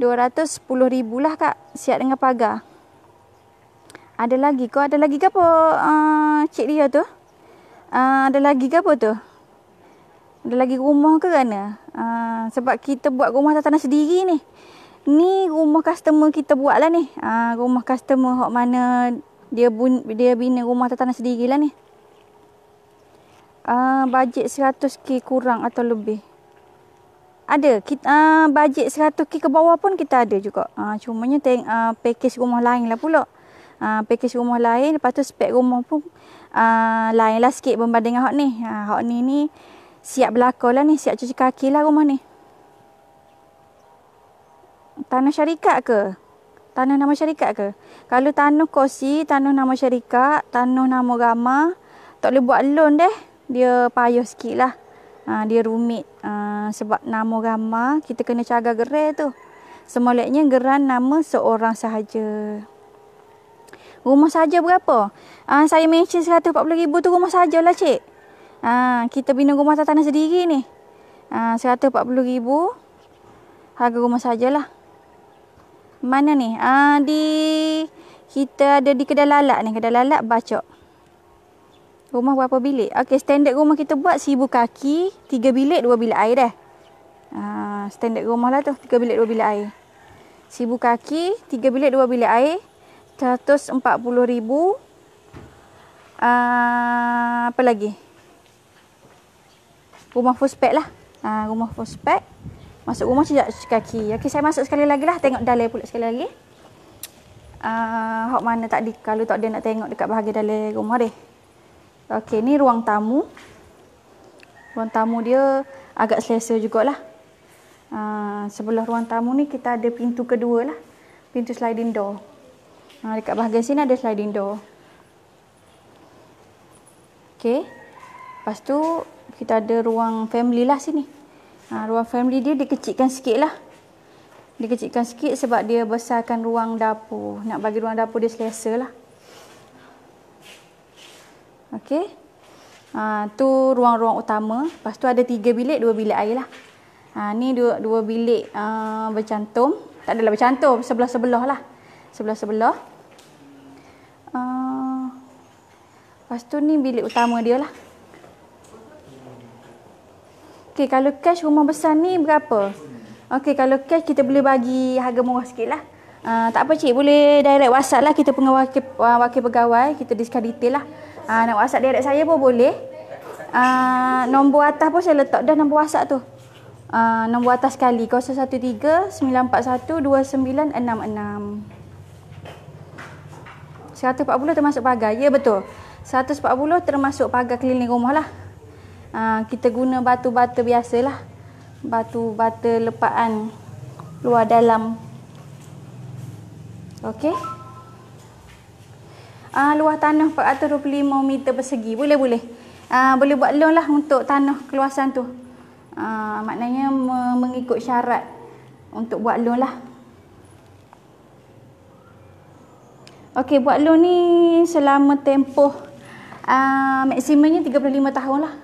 210,000 lah kak, siap dengan pagar. Ada lagi ke? Ada lagi ke apa uh, Cik dia tu? Uh, ada lagi ke apa tu? Ada lagi rumah ke kerana? Uh, eh, sebab kita buat rumah tanah sendiri ni. Ni rumah customer kita buat lah ni. Uh, rumah customer hok mana dia bun, dia bina rumah atas tanah sendirilah ni. Uh, bajet 100k kurang atau lebih. Ada kita uh, bajet 100k ke bawah pun kita ada juga. Ha uh, cumanya tengok uh, ah, pakej rumah lain lah pula. Ha uh, pakej rumah lain lepas tu spek rumah pun uh, lain lah sikit berbanding dengan hok ni. Ha uh, hok ni ni siap belakolah ni, siap cuci kaki lah rumah ni. Tanah syarikat ke? tanah nama syarikat ke? Kalau tanah kosi, tanah nama syarikat, tanah nama gama, tak boleh buat loan deh. Dia payah sikit lah. Ha, dia rumit. Ha, sebab nama gama, kita kena caga gerai tu. Semoleknya geran nama seorang sahaja. Rumah saja berapa? Ha, saya mention RM140,000 tu rumah lah cik. Ha, kita bina rumah tanah sendiri ni. Ha, RM140,000 harga rumah sajalah. lah. Mana ni? Ah di kita ada di kedai lalat ni, kedai lalat bacok. Rumah berapa bilik? Okey, standard rumah kita buat 1000 kaki, tiga bilik, dua bilik air dah. Ah standard rumah lah tu, tiga bilik, dua bilik air. 1000 kaki, tiga bilik, dua bilik air. 140,000. Ah uh, apa lagi? Rumah full spec lah. uh, rumah full spec. Masuk rumah cijak kaki. Okey, saya masuk sekali lagi lah. Tengok dalai pulak sekali lagi. Uh, ah, hok mana di Kalau tak dia nak tengok dekat bahagian dalai rumah deh. Okey, ni ruang tamu. Ruang tamu dia agak selesa jugalah. Uh, sebelah ruang tamu ni kita ada pintu kedua lah. Pintu sliding door. Uh, dekat bahagian sini ada sliding door. Okey. Lepas tu kita ada ruang family lah sini ha, ruang family dia dikecilkan sikit lah dikecilkan sikit sebab dia besarkan ruang dapur nak bagi ruang dapur dia selesa lah Okay, ha, tu ruang-ruang utama lepas tu ada tiga bilik dua bilik air lah ha, ni dua bilik uh, bercantum tak adalah bercantum sebelah-sebelah lah sebelah-sebelah uh, lepas tu ni bilik utama dia lah Okey, kalau cash rumah besar ni berapa? Okey, kalau cash kita boleh bagi harga murah sikit lah. Uh, tak apa cik, boleh direct whatsapp lah kita punya wakil, ah, wakil pegawai. Kita discuss detail lah. Uh, nak whatsapp direct saya pun boleh. Uh, nombor atas pun saya letak dah nombor whatsapp tu. Uh, nombor atas sekali. 013-941-2966. RM140 termasuk pagar. Ya betul. RM140 termasuk pagar keliling rumah lah. Ah, kita guna batu bata biasalah batu batu lepaan luar dalam okey Uh, luar tanah 425 meter persegi boleh boleh uh, boleh buat loan lah untuk tanah keluasan tu uh, maknanya mengikut syarat untuk buat loan lah ok buat loan ni selama tempoh uh, maksimumnya 35 tahun lah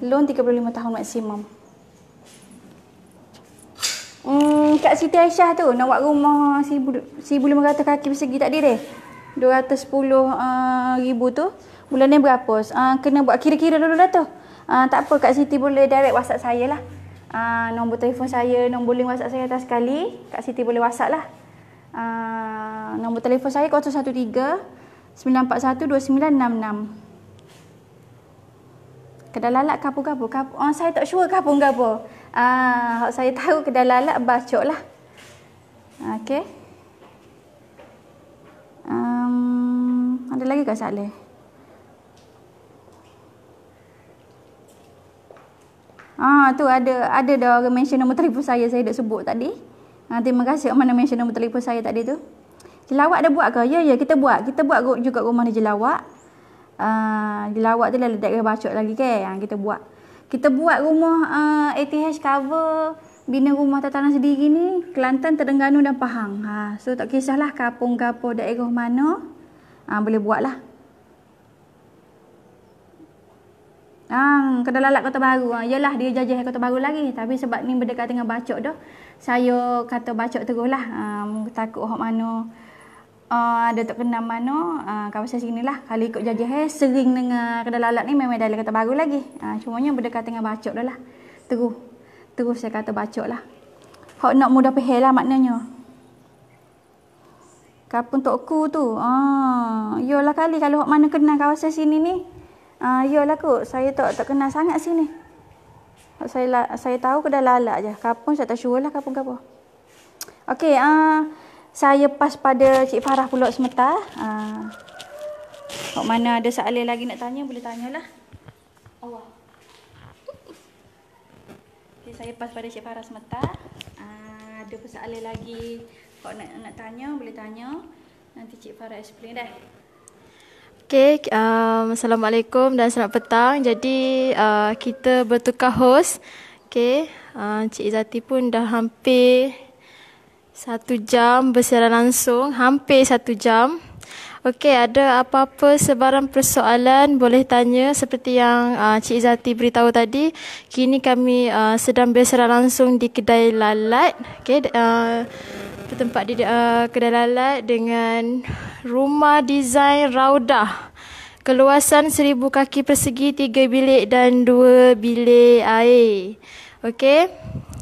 Loan 35 tahun maksimum. Hmm, Kak Siti Aisyah tu nak buat rumah 1500 kaki persegi tak dia deh. 210 ribu tu. Bulan ni berapa? Uh, kena buat kira-kira dulu dah tu. Uh, tak apa kak Siti boleh direct WhatsApp saya lah. Uh, nombor telefon saya, nombor link WhatsApp saya atas sekali. kak Siti boleh WhatsApp lah. Uh, nombor telefon saya 013 941 2966. Kedai lalat kapung gabo. Kapu, oh, saya tak sure kapung gabo. Ah, saya tahu kedai lalat bacok lah. Okay. Um, ada lagi ke Saleh? Ah tu ada ada dah orang mention nombor telefon saya saya dah sebut tadi. Ha, terima kasih mana mention nombor telefon saya tadi tu. Jelawak ada buat ke? Ya ya kita buat. Kita buat juga rumah ni jelawak uh, lawak tu dah letak ke bacok lagi ke yang ah, kita buat. Kita buat rumah uh, ah, ATH cover bina rumah tatanan sendiri ni Kelantan, Terengganu dan Pahang. Ha, so tak kisahlah kapung gapo daerah mana ha, boleh buat lah. Ha, kena lalat kota baru. Ha, yelah dia jajah kota baru lagi. Tapi sebab ni berdekat dengan bacok dah. Saya kata bacok terus lah. Ha, takut orang mana ada ah, tak kenal mana uh, kawasan sini lah. Kalau ikut jajah eh, sering dengar kedai lalat ni memang dalam kata baru lagi. Uh, cumanya berdekat dengan bacok dah lah. Terus. Terus saya kata bacok lah. Hak nak mudah pehel lah maknanya. Kapun tokku tu. Ah, uh, kali kalau hak mana kenal kawasan sini ni. Ah, uh, yolah kot. Saya tak tak kenal sangat sini. Saya saya tahu kedai lalat je. Kapun saya tak sure lah kapun-kapun. Okey, Uh, saya pas pada Cik Farah pula sementara. Ah. Ha. Kok mana ada soalan lagi nak tanya boleh tanyalah. Allah. Okay, saya pas pada Cik Farah sementara. Ah, ha. ada soalan lagi kok nak nak tanya boleh tanya. Nanti Cik Farah explain dah. Okay, um, Assalamualaikum dan selamat petang. Jadi, uh, kita bertukar host. Okay, uh, Cik Izati pun dah hampir satu jam bersiaran langsung, hampir satu jam. Okey, ada apa-apa sebarang persoalan boleh tanya seperti yang uh, Cik Izati beritahu tadi. Kini kami uh, sedang bersiaran langsung di kedai lalat. Okey, uh, tempat di uh, kedai lalat dengan rumah desain raudah. Keluasan 1000 kaki persegi, tiga bilik dan dua bilik air. Okey.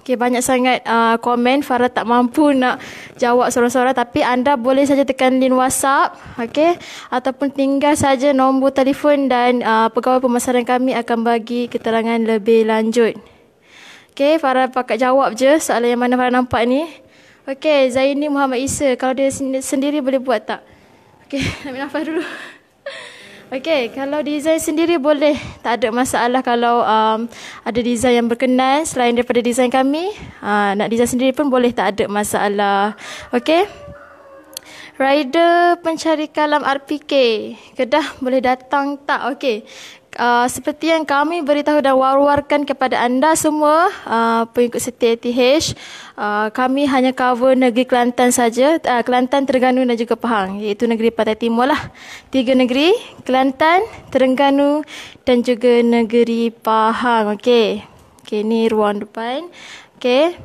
Okay, banyak sangat uh, komen. Farah tak mampu nak jawab sorang-sorang. Tapi anda boleh saja tekan link WhatsApp. Okay. Ataupun tinggal saja nombor telefon dan uh, pegawai pemasaran kami akan bagi keterangan lebih lanjut. Okay, Farah pakat jawab je soalan yang mana Farah nampak ni. Okay, Zaini Muhammad Isa. Kalau dia sendiri boleh buat tak? Okay, ambil nafas dulu. Okey, kalau design sendiri boleh tak ada masalah kalau um, ada design yang berkenan selain daripada design kami. Uh, nak design sendiri pun boleh tak ada masalah. Okey. Rider pencari kalam RPK. Kedah boleh datang tak? Okey uh, seperti yang kami beritahu dan war-warkan kepada anda semua uh, pengikut setia ATH uh, ah, kami hanya cover negeri Kelantan saja uh, Kelantan Terengganu dan juga Pahang iaitu negeri Pantai Timur lah tiga negeri Kelantan Terengganu dan juga negeri Pahang okey okay ini ruang depan okey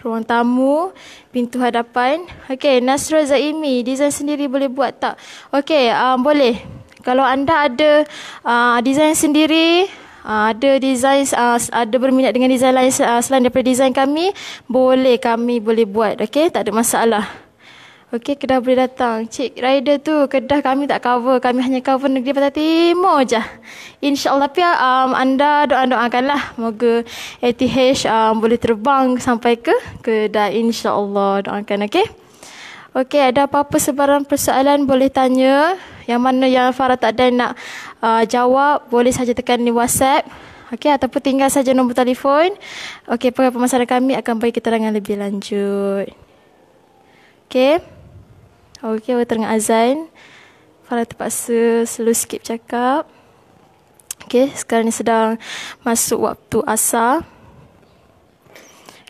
ruang tamu, pintu hadapan. Okey, Nasrul Zaimi, desain sendiri boleh buat tak? Okey, um, boleh. Boleh kalau anda ada uh, design sendiri Uh, ada design uh, ada berminat dengan design lain uh, selain daripada design kami boleh kami boleh buat okey tak ada masalah okey kedah boleh datang cik rider tu kedah kami tak cover kami hanya cover negeri pantai timur aja insyaallah pi um, anda doa-doakanlah moga ATH um, boleh terbang sampai ke kedah insyaallah doakan okey Okay, ada apa-apa sebarang persoalan boleh tanya yang mana yang Farah tak ada nak uh, jawab, boleh saja tekan di WhatsApp. Okey, ataupun tinggal saja nombor telefon. Okey, pengarah pemasaran kami akan bagi keterangan lebih lanjut. Okey. Okey, waktu tengah azan. Farah terpaksa slow skip cakap. Okey, sekarang ni sedang masuk waktu asar.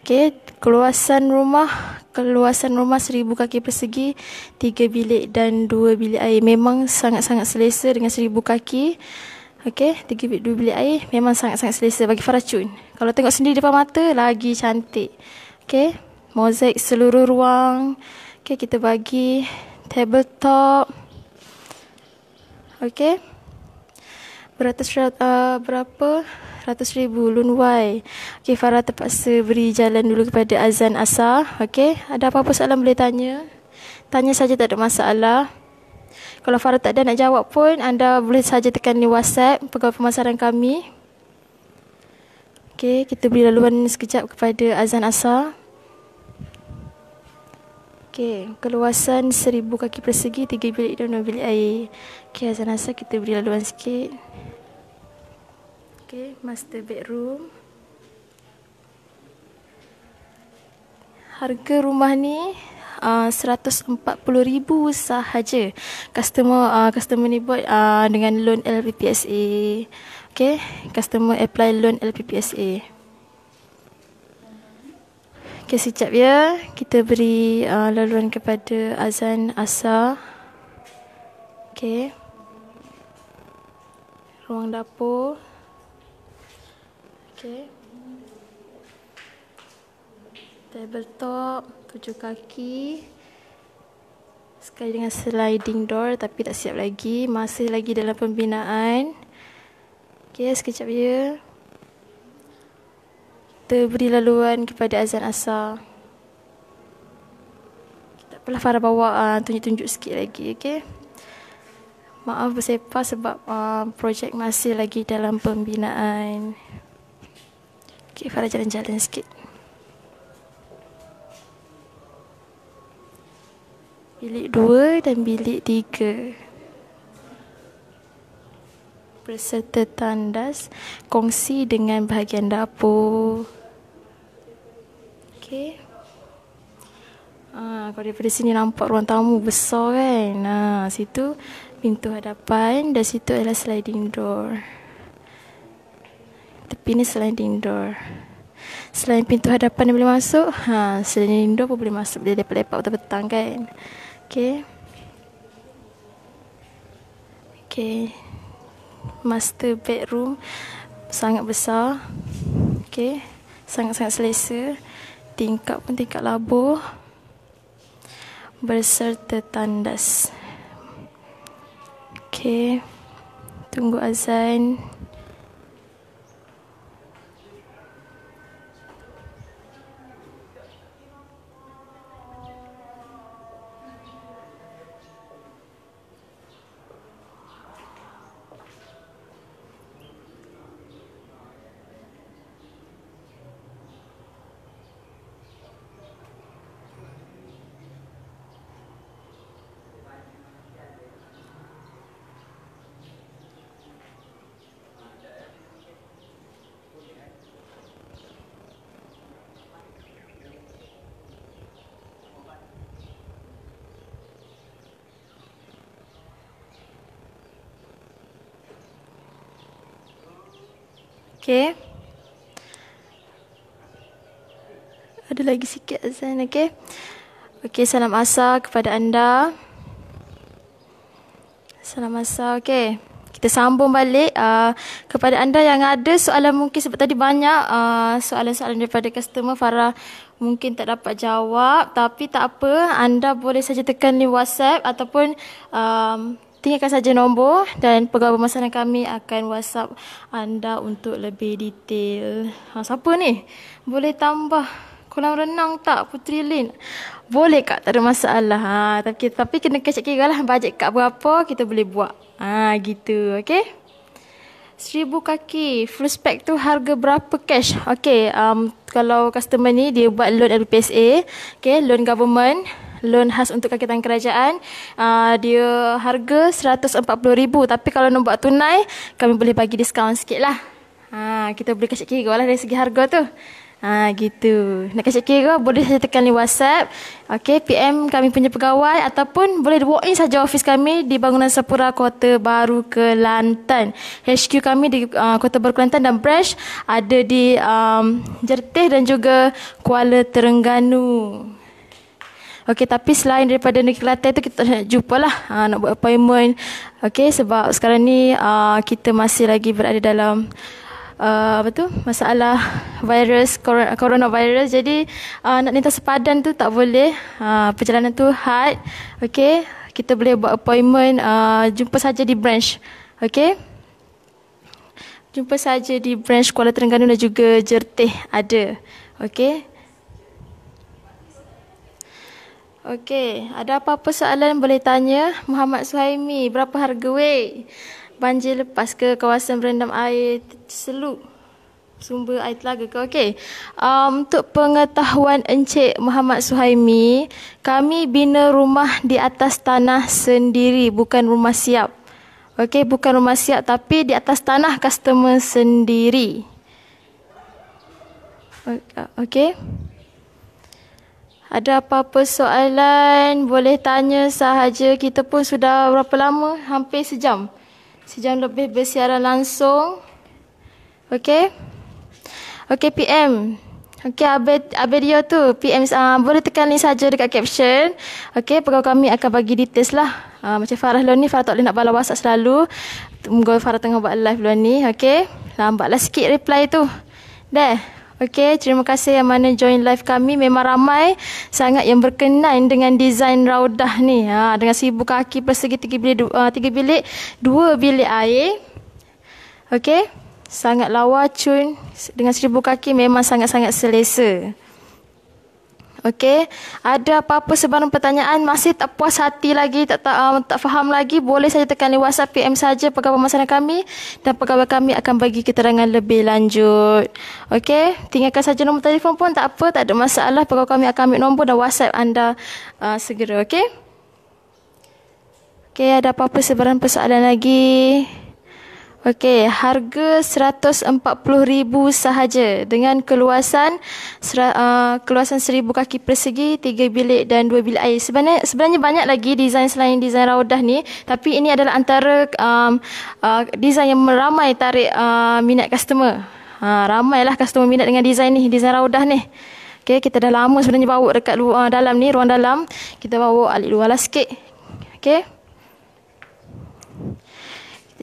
Okey, Keluasan rumah Keluasan rumah seribu kaki persegi Tiga bilik dan dua bilik air Memang sangat-sangat selesa dengan seribu kaki Okay, tiga bilik dua bilik air Memang sangat-sangat selesa bagi Faracun Kalau tengok sendiri depan mata, lagi cantik Okay, mozaik seluruh ruang Okay, kita bagi tabletop Okay Beratus uh, berapa? 100 ribu Lun Y Okay Farah terpaksa beri jalan dulu kepada Azan Asa Okay ada apa-apa soalan boleh tanya Tanya saja tak ada masalah Kalau Farah tak ada nak jawab pun Anda boleh saja tekan ni WhatsApp Pegawai pemasaran kami Okay kita beri laluan sekejap kepada Azan Asa Okay, keluasan seribu kaki persegi, tiga bilik dan dua bilik air. Okay, Azan Asa kita beri laluan sikit. Okay, master bedroom. Harga rumah ni uh, RM140,000 sahaja. Customer uh, customer ni buat uh, dengan loan LPPSA. Okay, customer apply loan LPPSA. Okay, sekejap ya. Kita beri uh, laluan kepada Azan Asa. Okay. Ruang dapur. Okay. Table top, tujuh kaki. Sekali dengan sliding door tapi tak siap lagi. Masih lagi dalam pembinaan. Okay, sekejap ya. Kita beri laluan kepada Azan asal. Tak apalah Farah bawa, uh, tunjuk-tunjuk sikit lagi. Okay. Maaf bersepah sebab uh, projek masih lagi dalam pembinaan. Okay, Farah jalan-jalan sikit. Bilik dua dan bilik tiga. Berserta tandas kongsi dengan bahagian dapur. Okay. Ah, kalau daripada sini nampak ruang tamu besar kan. Nah, situ pintu hadapan dan situ adalah sliding door tepi ni sliding door. Selain pintu hadapan yang boleh masuk, ha, sliding door pun boleh masuk dia daripada lepak petang kan. Okay. Okay. Master bedroom sangat besar. Okay. Sangat-sangat selesa. Tingkap pun tingkap labuh. Berserta tandas. Okay. Tunggu azan. Okay. Ada lagi sikit azan, okay. Okay, salam asar kepada anda. Salam asar, okay. Kita sambung balik uh, kepada anda yang ada soalan mungkin sebab tadi banyak uh, soalan-soalan daripada customer Farah mungkin tak dapat jawab tapi tak apa anda boleh saja tekan di WhatsApp ataupun um, tinggalkan saja nombor dan pegawai pemasaran kami akan WhatsApp anda untuk lebih detail. Ha, siapa ni? Boleh tambah kolam renang tak Putri Lin? Boleh kak, tak ada masalah. Ha, tapi, tapi kena kecek kira lah bajet kak berapa kita boleh buat. Ha, gitu, okey? Seribu kaki, full spec tu harga berapa cash? Okay, um, kalau customer ni dia buat loan LPSA, okay, loan government, loan khas untuk tangan kerajaan uh, dia harga RM140,000 tapi kalau nak buat tunai kami boleh bagi diskaun sikit lah uh, ah, kita boleh kasih kira lah dari segi harga tu Ha, gitu. Nak kasi kira boleh saja tekan di WhatsApp. okay PM kami punya pegawai ataupun boleh walk in saja ofis kami di bangunan Sapura Kota Baru Kelantan. HQ kami di uh, Kota Baru Kelantan dan branch ada di um, Jertih dan juga Kuala Terengganu. Okey tapi selain daripada Negeri Kelantan tu kita nak jumpa lah uh, ah, nak buat appointment. Okey sebab sekarang ni uh, kita masih lagi berada dalam uh, apa tu masalah virus coronavirus jadi uh, nak lintas sepadan tu tak boleh uh, perjalanan tu hard okey kita boleh buat appointment uh, jumpa saja di branch okey jumpa saja di branch Kuala Terengganu dan juga Jerteh ada okey Okey, ada apa-apa soalan boleh tanya Muhammad Suhaimi, berapa harga weh banjir lepas ke kawasan berendam air seluk sumber air telaga ke? Okey. Um, untuk pengetahuan Encik Muhammad Suhaimi, kami bina rumah di atas tanah sendiri, bukan rumah siap. Okey, bukan rumah siap tapi di atas tanah customer sendiri. Okey. Ada apa-apa soalan boleh tanya sahaja. Kita pun sudah berapa lama? Hampir sejam. Sejam lebih bersiaran langsung. Okey. Okey PM. Okey Abed Abedio tu PM uh, ah, boleh tekan link saja dekat caption. Okey pegawai kami akan bagi details lah. Uh, macam Farah Lon ni Farah tak boleh nak balas WhatsApp selalu. mungkin Farah tengah buat live lon ni. Okey. Lambatlah sikit reply tu. Dah. Okey, terima kasih yang mana join live kami. Memang ramai sangat yang berkenan dengan desain raudah ni. Ha, dengan seribu kaki persegi tiga bilik, dua, eh, tiga bilik, dua bilik air. Okey, sangat lawa cun. Dengan seribu kaki memang sangat-sangat selesa. Okey. Ada apa-apa sebarang pertanyaan masih tak puas hati lagi tak tak, um, ah, tak faham lagi boleh saja tekan di WhatsApp PM saja pegawai masalah kami dan pegawai kami akan bagi keterangan lebih lanjut. Okey. Tinggalkan saja nombor telefon pun tak apa tak ada masalah pegawai kami akan ambil nombor dan WhatsApp anda uh, segera okey. Okey ada apa-apa sebarang persoalan lagi? Okey, harga RM140,000 sahaja dengan keluasan uh, keluasan 1000 kaki persegi, 3 bilik dan 2 bilik air. Sebenarnya sebenarnya banyak lagi desain selain desain raudah ni, tapi ini adalah antara um, uh, desain yang meramai tarik uh, minat customer. Ha, ramailah customer minat dengan desain ni, desain raudah ni. Okey, kita dah lama sebenarnya bawa dekat luar uh, dalam ni, ruang dalam. Kita bawa alik luar lah sikit. Okey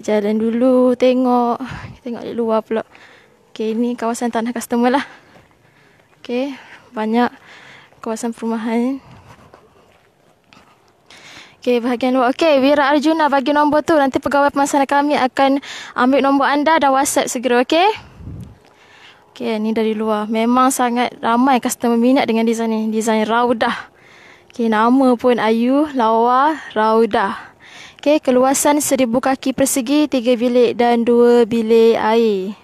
jalan dulu tengok kita tengok di luar pula okey ini kawasan tanah customer lah okey banyak kawasan perumahan Okay, bahagian luar. Okay, Wira Arjuna bagi nombor tu. Nanti pegawai pemasaran kami akan ambil nombor anda dan WhatsApp segera, okay? Okay, ni dari luar. Memang sangat ramai customer minat dengan desain ni. Design Raudah. Okay, nama pun Ayu Lawa Raudah. Okey, keluasan seribu kaki persegi, tiga bilik dan dua bilik air.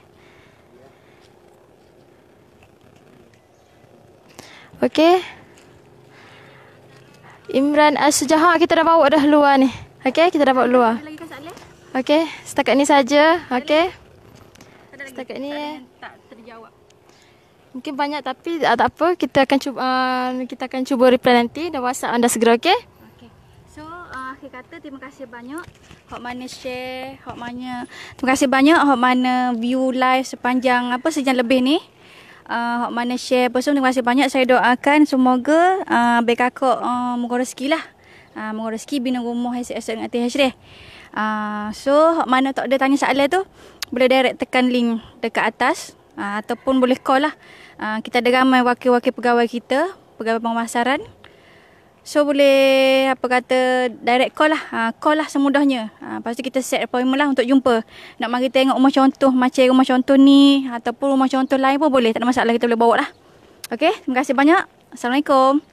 Okey. Imran as kita dah bawa dah luar ni. Okey, kita dah bawa luar. Okey, setakat ni saja. Okey. Setakat ni eh. Mungkin banyak tapi tak apa kita akan cuba uh, kita akan cuba reply nanti dan WhatsApp anda segera okey akhir kata terima kasih banyak hok mana share hok mana terima kasih banyak hok mana view live sepanjang apa sejam lebih ni ah, hok uh, mana share apa semua terima kasih banyak saya doakan semoga a uh, baik kakak uh, ah, moga rezeki lah uh, ah, moga rezeki bina rumah SS dengan Teh Hasri uh, so hok mana tak ada tanya soalan tu boleh direct tekan link dekat atas uh, ataupun boleh call lah uh, kita ada ramai wakil-wakil pegawai kita pegawai pemasaran So boleh apa kata direct call lah. Ha, call lah semudahnya. Ha, lepas tu kita set appointment lah untuk jumpa. Nak mari tengok rumah contoh macam rumah contoh ni. Ataupun rumah contoh lain pun boleh. Tak ada masalah kita boleh bawa lah. Okay. Terima kasih banyak. Assalamualaikum.